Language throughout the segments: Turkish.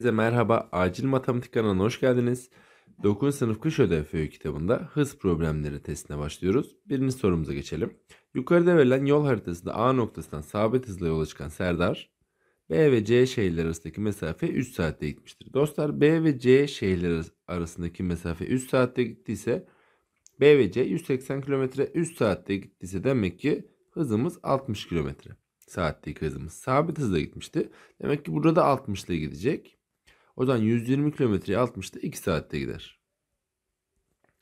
Herkese merhaba, Acil Matematik kanalına hoş geldiniz. 9. sınıf kış ödev öykü kitabında hız problemleri testine başlıyoruz. Birinci sorumuza geçelim. Yukarıda verilen yol haritasında A noktasından sabit hızla yola çıkan Serdar, B ve C şehirler arasındaki mesafe 3 saatte gitmiştir. Dostlar B ve C şehirler arasındaki mesafe 3 saatte gittiyse B ve C 180 km 3 saatte gittiyse demek ki hızımız 60 km. saatteki hızımız sabit hızla gitmişti. Demek ki burada da 60 ile gidecek. O 120 kilometreyi 60'ta 2 saatte gider.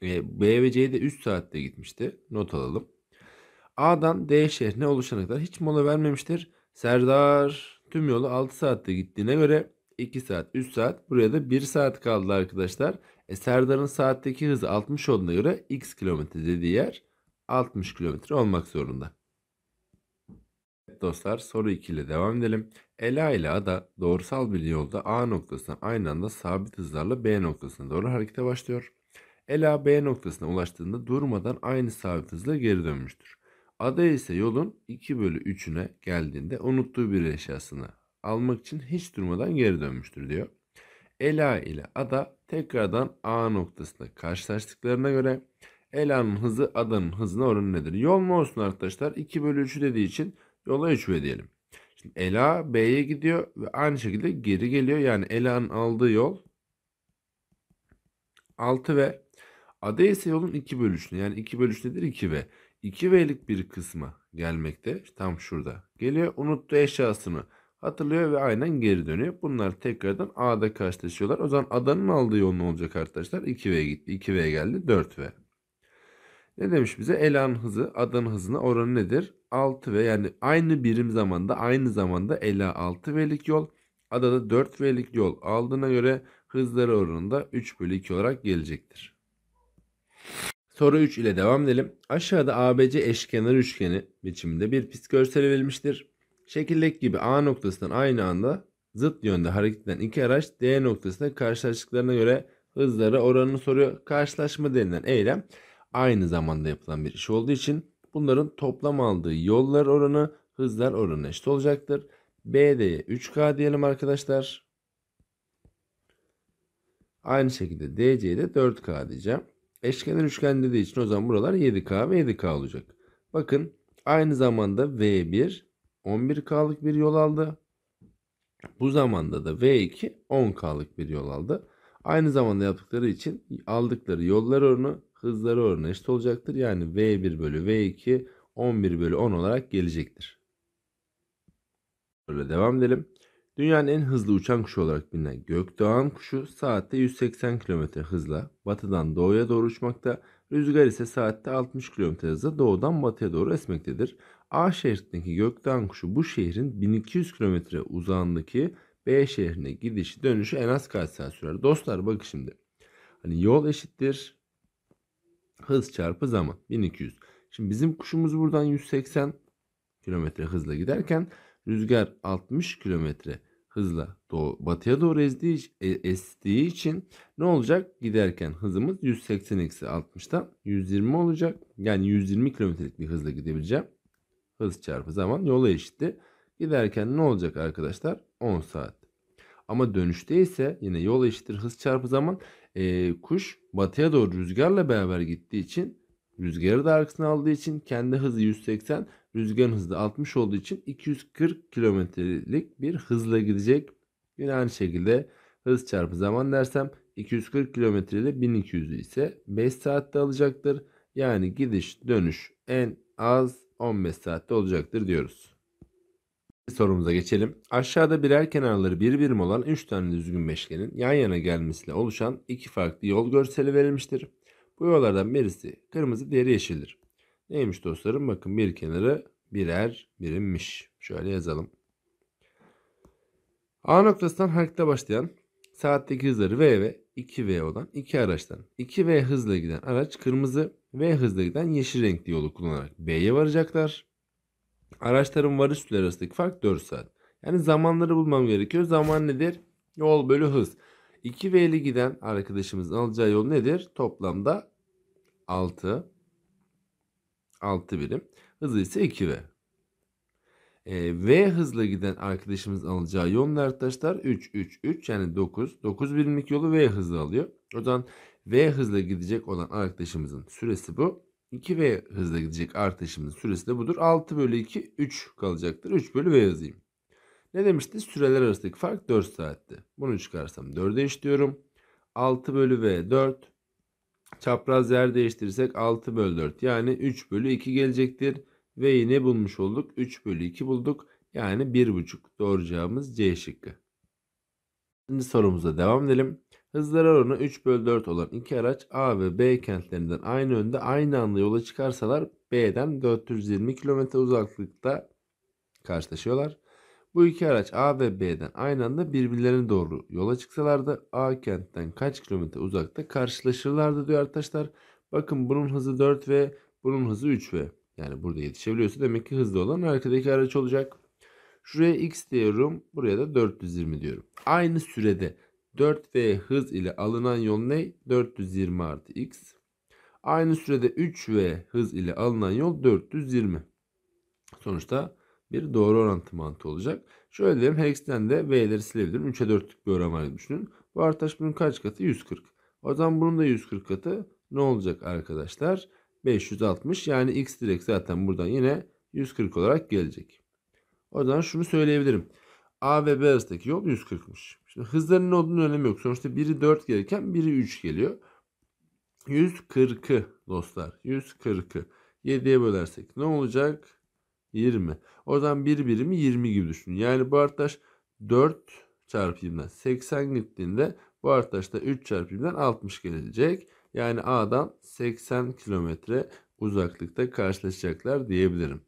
E, B ve C'de 3 saatte gitmişti. Not alalım. A'dan D şehrine oluşana kadar hiç mola vermemiştir. Serdar tüm yolu 6 saatte gittiğine göre 2 saat 3 saat buraya da 1 saat kaldı arkadaşlar. E, Serdar'ın saatteki hızı 60 olduğuna göre x kilometre dediği yer 60 kilometre olmak zorunda dostlar soru 2 ile devam edelim. Ela ile Ada doğrusal bir yolda A noktasına aynı anda sabit hızlarla B noktasına doğru harekete başlıyor. Ela B noktasına ulaştığında durmadan aynı sabit hızla geri dönmüştür. Ada ise yolun 2 bölü 3'üne geldiğinde unuttuğu bir eşyasını almak için hiç durmadan geri dönmüştür diyor. Ela ile Ada tekrardan A noktasında karşılaştıklarına göre Ela'nın hızı Ada'nın hızına oranı nedir? Yol mu olsun arkadaşlar? 2 bölü 3'ü dediği için Yola 3 ve diyelim. Şimdi Ela B'ye gidiyor ve aynı şekilde geri geliyor. Yani Ela'nın aldığı yol 6 ve Ada ise yolun 2 bölüşünü yani 2 bölüş nedir? 2 ve 2 V'lik bir kısma gelmekte. Tam şurada. Geliyor unuttu eşyasını hatırlıyor ve aynen geri dönüyor. Bunlar tekrardan A'da karşılaşıyorlar. O zaman A'danın aldığı yol ne olacak arkadaşlar? 2V gitti. 2V geldi. 4V. Ne demiş bize? Ela'nın hızı A'danın hızına oranı nedir? 6 ve yani aynı birim zamanda aynı zamanda Ela 6 V'lik yol adada 4 V'lik yol aldığına göre hızları oranında 3 bölü 2 olarak gelecektir. Soru 3 ile devam edelim. Aşağıda ABC eşkenar üçgeni biçiminde bir pist görseli verilmiştir. Şekildeki gibi A noktasından aynı anda zıt yönde hareket eden iki araç D noktasında karşılaştıklarına göre hızları oranını soruyor. Karşılaşma denilen eylem aynı zamanda yapılan bir iş olduğu için Bunların toplam aldığı yollar oranı hızlar oranı eşit olacaktır. BD'ye 3K diyelim arkadaşlar. Aynı şekilde DC'ye de 4K diyeceğim. Eşkenar üçgen dediği için o zaman buralar 7K ve 7K olacak. Bakın aynı zamanda V1 11K'lık bir yol aldı. Bu zamanda da V2 10K'lık bir yol aldı. Aynı zamanda yaptıkları için aldıkları yollar oranı hızları oranı eşit olacaktır. Yani V1 bölü V2 11 bölü 10 olarak gelecektir. Böyle devam edelim. Dünyanın en hızlı uçan kuşu olarak bilinen gökdoğan kuşu saatte 180 km hızla batıdan doğuya doğru uçmakta. Rüzgar ise saatte 60 km hızla doğudan batıya doğru esmektedir. A şehrindeki gökdoğan kuşu bu şehrin 1200 km uzağındaki B şehrine gidişi dönüşü en az kaç saat sürer? Dostlar bak şimdi. Hani yol eşittir Hız çarpı zaman 1200. Şimdi bizim kuşumuz buradan 180 km hızla giderken rüzgar 60 km hızla doğu, batıya doğru ezdiği, e, estiği için ne olacak? Giderken hızımız 180 eksi 60'tan 120 olacak. Yani 120 kilometrelik bir hızla gidebileceğim. Hız çarpı zaman yola eşitti. Giderken ne olacak arkadaşlar? 10 saat. Ama dönüşte ise yine yol eşittir hız çarpı zaman e, kuş batıya doğru rüzgarla beraber gittiği için rüzgarı da arkasına aldığı için kendi hızı 180 rüzgarın hızı da 60 olduğu için 240 kilometrelik bir hızla gidecek. Yine aynı şekilde hız çarpı zaman dersem 240 kilometre ile 1200 ise 5 saatte alacaktır. Yani gidiş dönüş en az 15 saatte olacaktır diyoruz sorumuza geçelim. Aşağıda birer kenarları bir birim olan 3 tane düzgün beşgenin yan yana gelmesiyle oluşan iki farklı yol görseli verilmiştir. Bu yollardan birisi kırmızı diğeri yeşildir. Neymiş dostlarım? Bakın bir kenarı birer birimmiş. Şöyle yazalım. A noktasından harita başlayan saatteki hızları V ve 2V olan iki araçtan 2V hızla giden araç kırmızı, V hızla giden yeşil renkli yolu kullanarak B'ye varacaklar. Araçların varış süre arasındaki fark 4 saat. Yani zamanları bulmam gerekiyor. Zaman nedir? Yol bölü hız. 2 ve 50 giden arkadaşımızın alacağı yol nedir? Toplamda 6. 6 birim. Hızı ise 2 v E, v hızla giden arkadaşımız alacağı yol ne arkadaşlar? 3, 3, 3 yani 9. 9 birimlik yolu V hızla alıyor. O zaman V hızla gidecek olan arkadaşımızın süresi bu. 2V hızla gidecek artışımın süresi de budur. 6 bölü 2 3 kalacaktır. 3 bölü V yazayım. Ne demişti? Süreler arasındaki fark 4 saatti. Bunu çıkarsam 4'e işliyorum. 6 bölü V 4. Çapraz yer değiştirirsek 6 bölü 4. Yani 3 bölü 2 gelecektir. V'yi ne bulmuş olduk? 3 bölü 2 bulduk. Yani 1,5. Doğru cevabımız C şıkkı. Şimdi sorumuza devam edelim. Hızlar oranı 3 bölü 4 olan iki araç A ve B kentlerinden aynı önde aynı anda yola çıkarsalar B'den 420 km uzaklıkta karşılaşıyorlar. Bu iki araç A ve B'den aynı anda birbirlerine doğru yola çıksalardı A kentten kaç kilometre uzakta karşılaşırlardı diyor arkadaşlar. Bakın bunun hızı 4 ve bunun hızı 3 ve yani burada yetişebiliyorsa demek ki hızlı olan arkadaki araç olacak. Şuraya x diyorum buraya da 420 diyorum. Aynı sürede 4v hız ile alınan yol ne? 420 artı x. Aynı sürede 3v hız ile alınan yol 420. Sonuçta bir doğru orantı mantığı olacak. Şöyle diyelim her ikisinden de V'leri silebilirim. 3'e 4'lük bir oran var düşünün. Bu artış bunun kaç katı? 140. O zaman bunun da 140 katı ne olacak arkadaşlar? 560 yani x direkt zaten buradan yine 140 olarak gelecek. O zaman şunu söyleyebilirim. A ve B arasındaki yol 140'mış. Şimdi hızların ne olduğunun önemi yok. Sonuçta biri 4 gelirken biri 3 geliyor. 140'ı dostlar. 140'ı 7'ye bölersek ne olacak? 20. O zaman bir birimi 20 gibi düşün. Yani bu arkadaş 4 çarpı 20'den 80 gittiğinde bu arkadaş da 3 çarpı 20'den 60 gelecek. Yani A'dan 80 kilometre uzaklıkta karşılaşacaklar diyebilirim.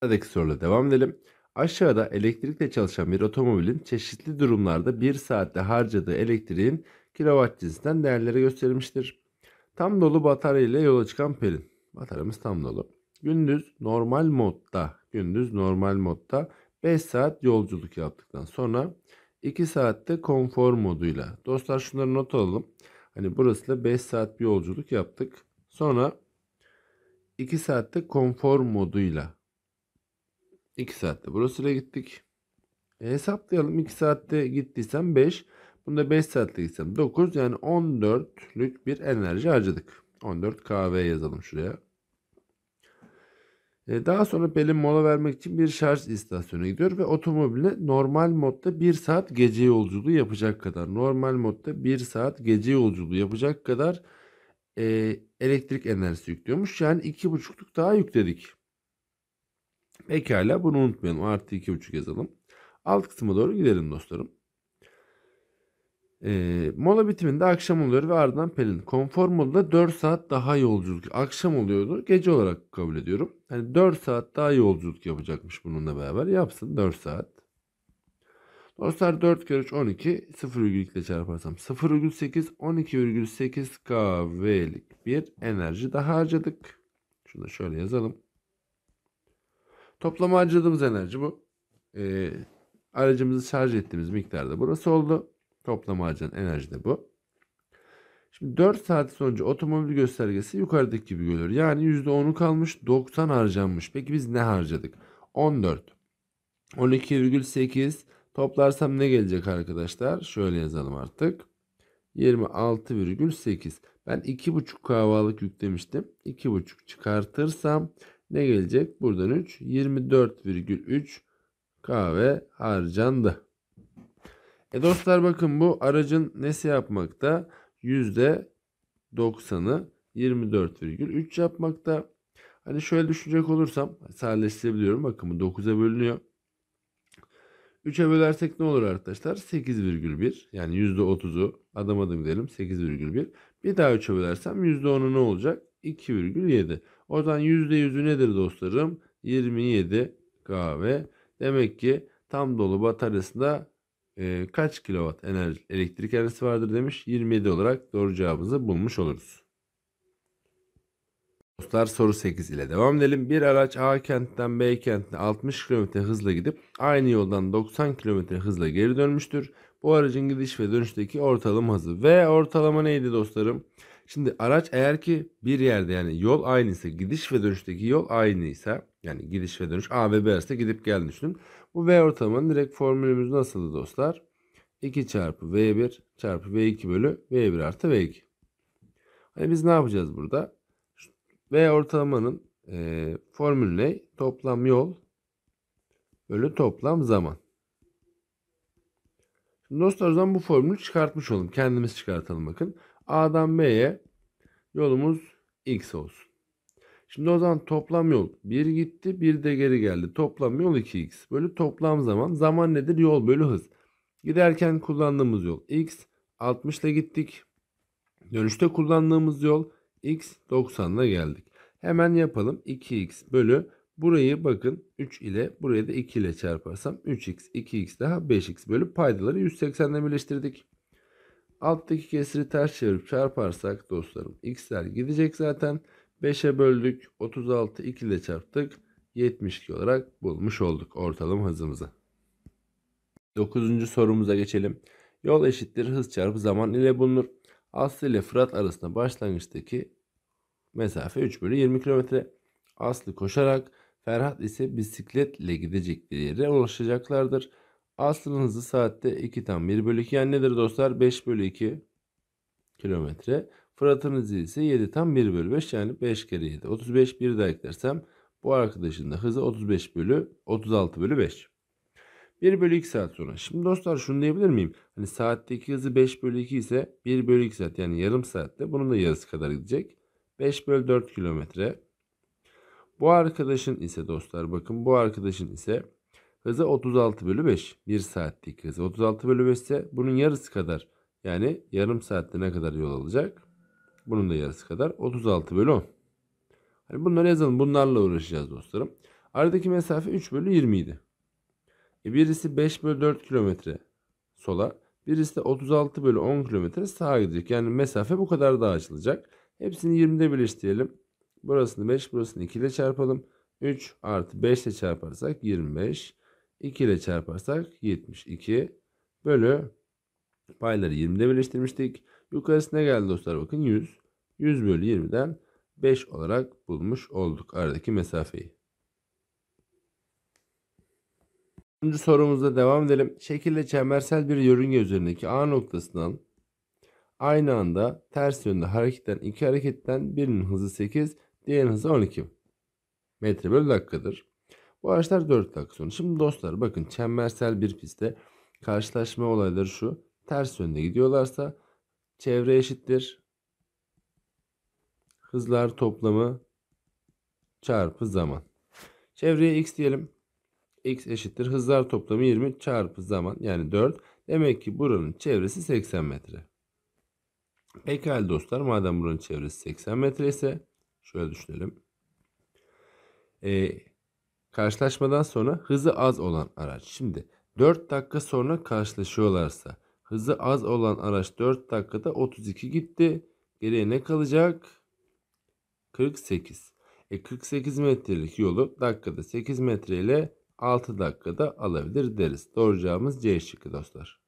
Sıradaki soruyla devam edelim. Aşağıda elektrikle çalışan bir otomobilin çeşitli durumlarda bir saatte harcadığı elektriğin kilowatt cinsinden değerleri gösterilmiştir. Tam dolu batarya ile yola çıkan Pelin. Bataryamız tam dolu. Gündüz normal modda, gündüz normal modda 5 saat yolculuk yaptıktan sonra 2 saatte konfor moduyla. Dostlar şunları not alalım. Hani burası da 5 saat bir yolculuk yaptık. Sonra 2 saatte konfor moduyla 2 saatte burasıyla gittik. E, hesaplayalım 2 saatte gittiysem 5. Bunda 5 saatte gitsem 9. Yani 14'lük bir enerji harcadık. 14 KV yazalım şuraya. E, daha sonra Pelin mola vermek için bir şarj istasyonuna gidiyor ve otomobiline normal modda 1 saat gece yolculuğu yapacak kadar normal modda 1 saat gece yolculuğu yapacak kadar e, elektrik enerjisi yüklüyormuş. Yani 2,5'luk daha yükledik. Pekala bunu unutmayalım. Artı 2,5 yazalım. Alt kısma doğru gidelim dostlarım. E, mola bitiminde akşam oluyor ve ardından Pelin. Konfor modda 4 saat daha yolculuk. Akşam oluyordu. Gece olarak kabul ediyorum. Yani 4 saat daha yolculuk yapacakmış bununla beraber. Yapsın 4 saat. Dostlar 4 kere 3 12. 0,2 ile çarparsam virgül 12,8 kvlik bir enerji daha harcadık. Şunu da şöyle yazalım. Toplama harcadığımız enerji bu. E, aracımızı şarj ettiğimiz miktar da burası oldu. Toplama harcanan enerji de bu. Şimdi 4 saat sonucu otomobil göstergesi yukarıdaki gibi görülür. Yani %10'u kalmış 90 harcanmış. Peki biz ne harcadık? 14. 12,8 toplarsam ne gelecek arkadaşlar? Şöyle yazalım artık. 26,8. Ben 2,5 kahvalık yüklemiştim. 2,5 çıkartırsam ne gelecek? Buradan 3. 24,3 kahve harcandı. E dostlar bakın bu aracın nesi yapmakta? %90'ı 24,3 yapmakta. Hani şöyle düşünecek olursam sadeleştirebiliyorum. Bakın bu 9'a bölünüyor. 3'e bölersek ne olur arkadaşlar? 8,1 yani %30'u adım adım gidelim 8,1. Bir daha 3'e bölersem %10'u ne olacak? 2,7. Oradan zaman %100'ü nedir dostlarım? 27 kahve. Demek ki tam dolu bataryasında e, kaç kilowatt enerji, elektrik enerjisi vardır demiş. 27 olarak doğru cevabımızı bulmuş oluruz. Dostlar soru 8 ile devam edelim. Bir araç A kentten B kentine 60 km hızla gidip aynı yoldan 90 km hızla geri dönmüştür. Bu aracın gidiş ve dönüşteki ortalama hızı. Ve ortalama neydi dostlarım? Şimdi araç eğer ki bir yerde yani yol aynıysa gidiş ve dönüşteki yol aynıysa yani gidiş ve dönüş A ve B arasında gidip geldiğini düşünün. Bu V ortamının direkt formülümüz nasıldı dostlar? 2 çarpı V1 çarpı V2 bölü V1 artı V2. Hani biz ne yapacağız burada? V ortalamanın e, formülü ne? Toplam yol bölü toplam zaman. Şimdi dostlar o zaman bu formülü çıkartmış olalım. Kendimiz çıkartalım bakın. A'dan B'ye yolumuz X olsun. Şimdi o zaman toplam yol 1 gitti 1 de geri geldi. Toplam yol 2x bölü toplam zaman. Zaman nedir? Yol bölü hız. Giderken kullandığımız yol x 60 ile gittik. Dönüşte kullandığımız yol x 90 ile geldik. Hemen yapalım 2x bölü burayı bakın 3 ile buraya da 2 ile çarparsam 3x 2x daha 5x bölü paydaları 180 ile birleştirdik. Alttaki kesri ters çevirip çarparsak dostlarım x'ler gidecek zaten. 5'e böldük. 36 2 ile çarptık. 72 olarak bulmuş olduk ortalım hızımızı. 9. sorumuza geçelim. Yol eşittir hız çarpı zaman ile bulunur. Aslı ile Fırat arasında başlangıçtaki mesafe 3 bölü 20 kilometre. Aslı koşarak Ferhat ise bisikletle gidecekleri yere ulaşacaklardır. Aslında hızı saatte 2 tam 1 bölü 2 yani nedir dostlar? 5 bölü 2 kilometre. Fırat'ın hızı ise 7 tam 1 bölü 5 yani 5 kere 7. 35 bir daha eklersem bu arkadaşın da hızı 35 bölü 36 bölü 5. 1 bölü 2 saat sonra. Şimdi dostlar şunu diyebilir miyim? Hani saatteki hızı 5 bölü 2 ise 1 bölü 2 saat yani yarım saatte bunun da yarısı kadar gidecek. 5 bölü 4 kilometre. Bu arkadaşın ise dostlar bakın bu arkadaşın ise Hızı 36 bölü 5. 1 saatlik hızı 36 bölü 5 ise bunun yarısı kadar yani yarım saatte ne kadar yol alacak? Bunun da yarısı kadar 36 bölü 10. Hani bunları yazalım. Bunlarla uğraşacağız dostlarım. Aradaki mesafe 3 bölü 20 idi. E birisi 5 bölü 4 kilometre sola. Birisi de 36 bölü 10 kilometre sağa gidecek. Yani mesafe bu kadar daha açılacak. Hepsini 20'de birleştirelim. Burasını 5 burasını 2 ile çarpalım. 3 artı 5 ile çarparsak 25. 2 ile çarparsak 72 bölü payları 20'de birleştirmiştik. Yukarısına geldi dostlar bakın 100. 100 bölü 20'den 5 olarak bulmuş olduk aradaki mesafeyi. Üçüncü sorumuzda devam edelim. Şekilde çembersel bir yörünge üzerindeki A noktasından aynı anda ters yönde hareketten iki hareketten birinin hızı 8, diğerinin hızı 12 metre bölü dakikadır. Bu araçlar 4 dakika sonra. Şimdi dostlar bakın çembersel bir pistte karşılaşma olayları şu. Ters yönde gidiyorlarsa çevre eşittir. Hızlar toplamı çarpı zaman. Çevreye x diyelim. x eşittir. Hızlar toplamı 20 çarpı zaman yani 4. Demek ki buranın çevresi 80 metre. Pekala dostlar madem buranın çevresi 80 metre ise şöyle düşünelim. Eee Karşılaşmadan sonra hızı az olan araç. Şimdi 4 dakika sonra karşılaşıyorlarsa hızı az olan araç 4 dakikada 32 gitti. Geriye ne kalacak? 48. E 48 metrelik yolu dakikada 8 metre ile 6 dakikada alabilir deriz. Doğuracağımız C şıkkı dostlar.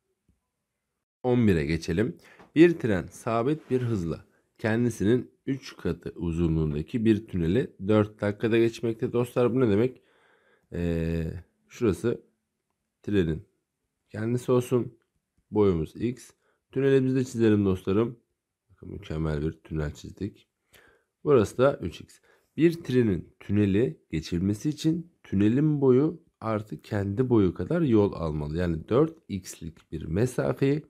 11'e geçelim. Bir tren sabit bir hızla kendisinin 3 katı uzunluğundaki bir tüneli 4 dakikada geçmekte. Dostlar bu ne demek? Ee, şurası trenin kendisi olsun. Boyumuz x. Tünelimizi de çizelim dostlarım. Bakın mükemmel bir tünel çizdik. Burası da 3x. Bir trenin tüneli geçirmesi için tünelin boyu artı kendi boyu kadar yol almalı. Yani 4x'lik bir mesafeyi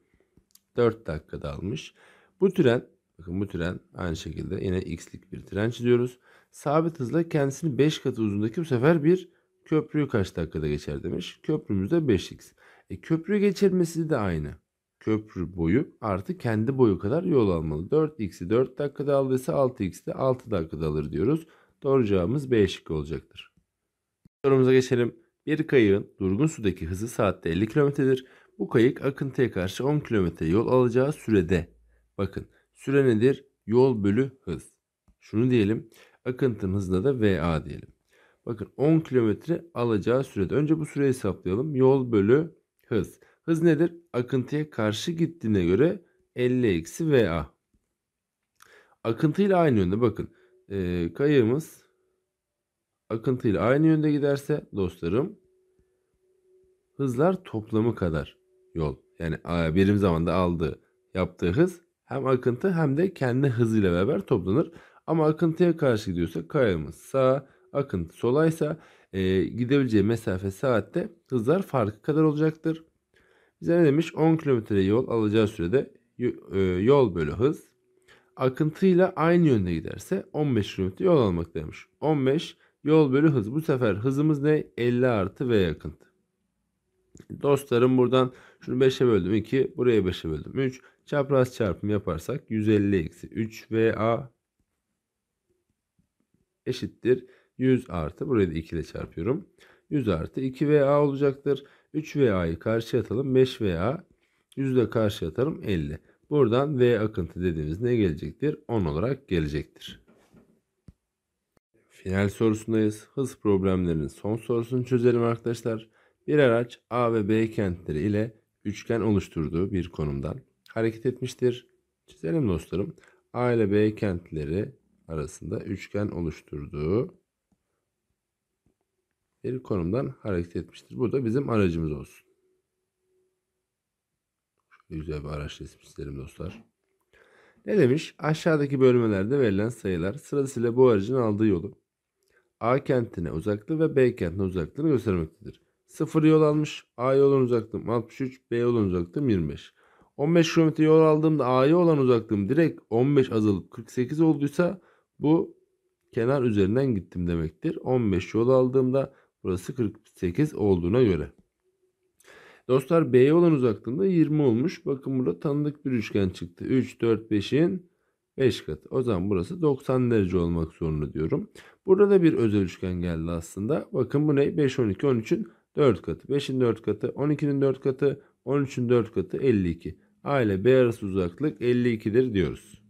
4 dakikada almış. Bu tren, bakın bu tren aynı şekilde yine x'lik bir tren çiziyoruz. Sabit hızla kendisini 5 katı uzundaki bu sefer bir Köprüyü kaç dakikada geçer demiş. Köprümüz de 5x. E, köprüyü geçirmesi de aynı. Köprü boyu artı kendi boyu kadar yol almalı. 4x'i 4 dakikada aldıysa 6x de 6 dakikada alır diyoruz. Doğru cevabımız B şıkkı olacaktır. Sorumuza geçelim. Bir kayığın durgun sudaki hızı saatte 50 km'dir. Bu kayık akıntıya karşı 10 km yol alacağı sürede. Bakın süre nedir? Yol bölü hız. Şunu diyelim. Akıntının hızına da VA diyelim. Bakın 10 kilometre alacağı sürede. Önce bu süreyi hesaplayalım. Yol bölü hız. Hız nedir? Akıntıya karşı gittiğine göre 50 eksi VA. Akıntıyla aynı yönde bakın. E, kayığımız akıntıyla aynı yönde giderse dostlarım hızlar toplamı kadar yol. Yani birim zamanda aldığı yaptığı hız hem akıntı hem de kendi hızıyla beraber toplanır. Ama akıntıya karşı gidiyorsa kayığımız sağa akıntı solaysa e, gidebileceği mesafe saatte hızlar farkı kadar olacaktır. Bize ne demiş? 10 kilometre yol alacağı sürede e, yol bölü hız akıntıyla aynı yönde giderse 15 kilometre yol almak demiş. 15 yol bölü hız. Bu sefer hızımız ne? 50 artı V akıntı. Dostlarım buradan şunu 5'e böldüm 2. Buraya 5'e böldüm 3. Çapraz çarpım yaparsak 150 eksi 3 VA eşittir 100 artı burayı da 2 ile çarpıyorum. 100 artı 2VA olacaktır. 3VA'yı karşıya atalım. 5VA 100 ile karşıya atarım 50. Buradan V akıntı dediğimiz ne gelecektir? 10 olarak gelecektir. Final sorusundayız. Hız problemlerinin son sorusunu çözelim arkadaşlar. Bir araç A ve B kentleri ile üçgen oluşturduğu bir konumdan hareket etmiştir. Çizelim dostlarım. A ile B kentleri arasında üçgen oluşturduğu geri konumdan hareket etmiştir. Bu da bizim aracımız olsun. Şöyle güzel bir araç resmi çizelim dostlar. Ne demiş? Aşağıdaki bölmelerde verilen sayılar sırasıyla bu aracın aldığı yolu A kentine uzaklığı ve B kentine uzaklığını göstermektedir. 0 yol almış. A yolun uzaklığım 63, B yolun uzaklığım 25. 15 km yol aldığımda A'ya olan uzaklığım direkt 15 azalıp 48 olduysa bu kenar üzerinden gittim demektir. 15 yol aldığımda Burası 48 olduğuna göre. Dostlar B'ye olan uzaklığında 20 olmuş. Bakın burada tanıdık bir üçgen çıktı. 3, 4, 5'in 5 katı. O zaman burası 90 derece olmak zorunda diyorum. Burada da bir özel üçgen geldi aslında. Bakın bu ne? 5, 12, 13'ün 4 katı. 5'in 4 katı, 12'nin 4 katı, 13'ün 4 katı 52. A ile B arası uzaklık 52'dir diyoruz.